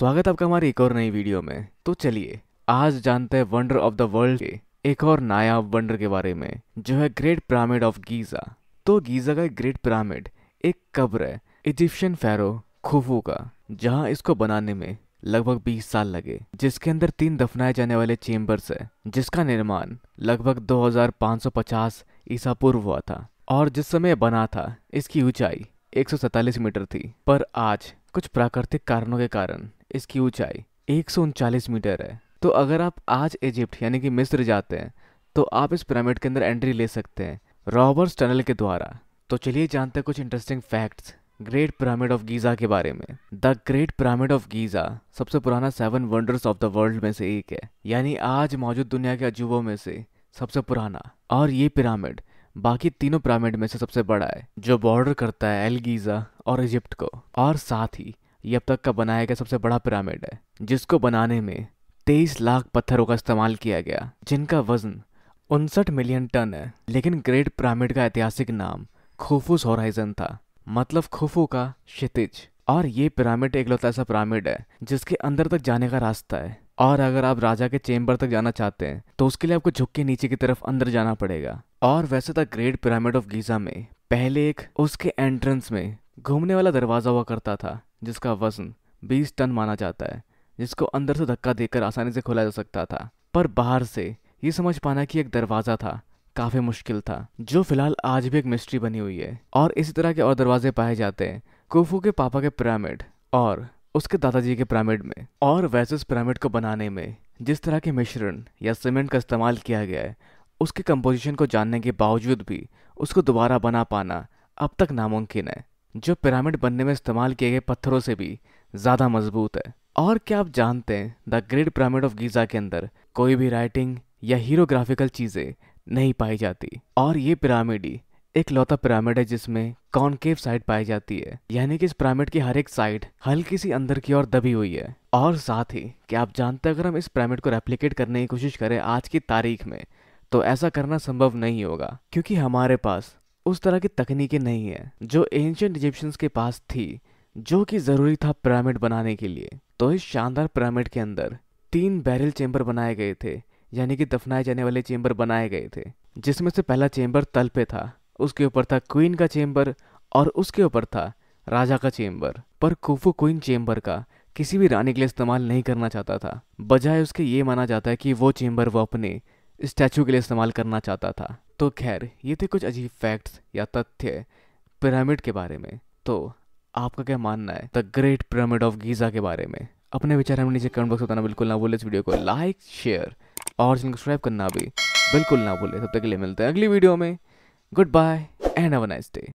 स्वागत आपका हमारी एक और नई वीडियो में तो चलिए आज जानते हैं वंडर ऑफ द वर्ल्ड के एक और नायाब वंडर के बारे में जो है ग्रेट पिरामिड ऑफ गीजा तो गीजा का ग्रेट पिरामिड एक कब्र है इजिप्शियन फेरो खुफू का जहाँ इसको बनाने में लगभग 20 साल लगे जिसके अंदर तीन दफनाए जाने वाले चेम्बर्स है जिसका निर्माण लगभग 2550 ईसा पूर्व हुआ था और जिस समय बना था इसकी ऊंचाई एक मीटर थी पर आज कुछ प्राकृतिक कारणों के कारण इसकी ऊंचाई एक मीटर है तो अगर आप आज इजिप्ट यानी कि मिस्र जाते हैं तो आप इस पिरामिड के अंदर एंट्री ले सकते हैं रॉबर्स टनल के द्वारा तो चलिए जानते हैं कुछ interesting facts great pyramid of Giza के बारे में the great pyramid of Giza सबसे पुराना seven wonders of the world में से एक है यानी आज मौजूद दुनिया के अजूबों में से सबसे पुराना और ये पिरामिड बाकी तीनों पिरामिड में से सबसे बड़ा है जो बॉर्डर करता है एलगीजा और इजिप्ट को और साथ ही ये अब तक का बनाया गया सबसे बड़ा पिरामिड है जिसको बनाने में तेईस लाख पत्थरों का इस्तेमाल किया गया जिनका वजन उनसठ मिलियन टन है लेकिन ग्रेट पिरामिड का ऐतिहासिक नाम खुफूस होराइजन था मतलब खुफू का क्षितिज और ये पिरामिड एक लौता ऐसा पिरामिड है जिसके अंदर तक जाने का रास्ता है और अगर आप राजा के चेंबर तक जाना चाहते हैं तो उसके लिए आपको झुक के नीचे की तरफ अंदर जाना पड़ेगा और वैसे तो ग्रेट पिरामिड ऑफ गीजा में पहले एक उसके एंट्रेंस में घूमने वाला दरवाज़ा हुआ करता था जिसका वजन 20 टन माना जाता है जिसको अंदर से धक्का देकर आसानी से खोला जा सकता था पर बाहर से ये समझ पाना कि एक दरवाज़ा था काफ़ी मुश्किल था जो फिलहाल आज भी एक मिस्ट्री बनी हुई है और इसी तरह के और दरवाजे पाए जाते हैं कोफू के पापा के पिरामिड और उसके दादाजी के पिरामिड में और वैसे उस पिरामिड को बनाने में जिस तरह के मिश्रण या सीमेंट का इस्तेमाल किया गया है उसके कंपोजिशन को जानने के बावजूद भी उसको दोबारा बना पाना अब तक नामुमकिन है जो पिरामिड बनने में इस्तेमाल किए गए पत्थरों से भी ज़्यादा मजबूत है और क्या आप जानते हैं the great pyramid of Giza के अंदर कोई भी राइटिंग या हीरोग्राफिकल चीज़ें नहीं पाई जाती और ये पिरामिड एक लौता पिरामिड है जिसमें कॉन्केव साइड पाई जाती है यानी कि इस पिरामिड की हर एक साइड हल्की सी अंदर की ओर दबी हुई है और साथ ही क्या आप जानते हैं अगर हम इस पिरामिड को रेप्लिकेट करने की कोशिश करें आज की तारीख में तो ऐसा करना संभव नहीं होगा क्योंकि हमारे पास उस तरह की तकनीकें नहीं है जो एंशियंट इजिप्शियंस के पास थी जो कि ज़रूरी था पिरामिड बनाने के लिए तो इस शानदार पिरामिड के अंदर तीन बैरल चेम्बर बनाए गए थे यानी कि दफनाए जाने वाले चेम्बर बनाए गए थे जिसमें से पहला चेम्बर तल पे था उसके ऊपर था क्वीन का चेम्बर और उसके ऊपर था राजा का चेम्बर पर कुफू क्वीन चेम्बर का किसी भी रानी के लिए इस्तेमाल नहीं करना चाहता था बजाय उसके ये माना जाता है कि वो चेम्बर वो अपने स्टैचू के लिए इस्तेमाल करना चाहता था तो खैर ये थे कुछ अजीब फैक्ट्स या तथ्य पिरामिड के बारे में तो आपका क्या मानना है the great pyramid of Giza के बारे में अपने विचार हमें नीचे कमेंट बॉक्स बताना बिल्कुल ना बोले इस वीडियो को लाइक शेयर और सब्सक्राइब करना भी बिल्कुल ना भूले तब तक के लिए मिलते हैं अगली वीडियो में Goodbye and have a nice day.